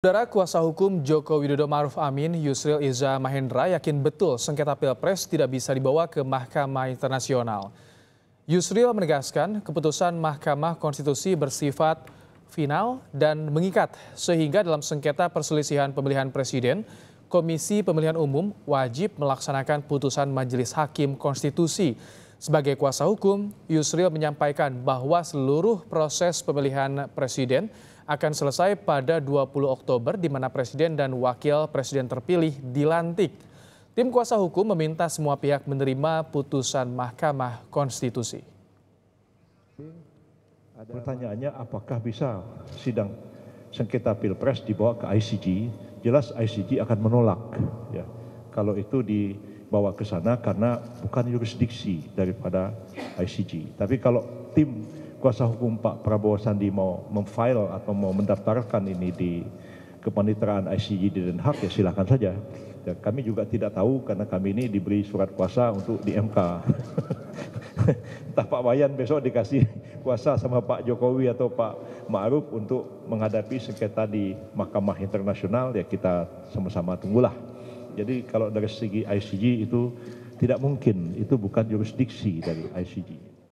Saudara kuasa hukum Joko Widodo Maruf Amin, Yusril Iza Mahendra yakin betul sengketa Pilpres tidak bisa dibawa ke Mahkamah Internasional. Yusril menegaskan keputusan Mahkamah Konstitusi bersifat final dan mengikat sehingga dalam sengketa perselisihan pemilihan presiden, Komisi Pemilihan Umum wajib melaksanakan putusan Majelis Hakim Konstitusi. Sebagai kuasa hukum, Yusril menyampaikan bahwa seluruh proses pemilihan presiden akan selesai pada 20 Oktober di mana presiden dan wakil presiden terpilih dilantik. Tim kuasa hukum meminta semua pihak menerima putusan Mahkamah Konstitusi. Pertanyaannya apakah bisa sidang sengketa pilpres dibawa ke ICJ? Jelas ICJ akan menolak ya kalau itu dibawa ke sana karena bukan yurisdiksi daripada ICJ. Tapi kalau tim kuasa hukum Pak Prabowo Sandi mau memfile atau mau mendaftarkan ini di kepaniteraan ICG di Den Haag ya silahkan saja. Ya, kami juga tidak tahu karena kami ini diberi surat kuasa untuk di MK. Entah Pak Wayan besok dikasih kuasa sama Pak Jokowi atau Pak Ma'ruf untuk menghadapi sengketa di Mahkamah Internasional ya kita sama-sama tunggulah. Jadi kalau dari segi ICG itu tidak mungkin, itu bukan jurisdiksi dari ICG.